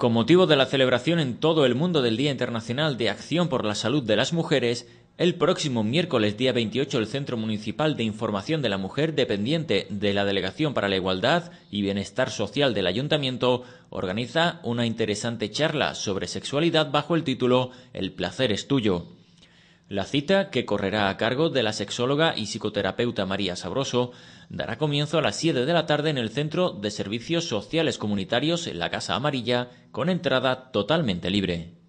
Con motivo de la celebración en todo el mundo del Día Internacional de Acción por la Salud de las Mujeres, el próximo miércoles día 28 el Centro Municipal de Información de la Mujer, dependiente de la Delegación para la Igualdad y Bienestar Social del Ayuntamiento, organiza una interesante charla sobre sexualidad bajo el título El placer es tuyo. La cita, que correrá a cargo de la sexóloga y psicoterapeuta María Sabroso, dará comienzo a las 7 de la tarde en el Centro de Servicios Sociales Comunitarios en la Casa Amarilla, con entrada totalmente libre.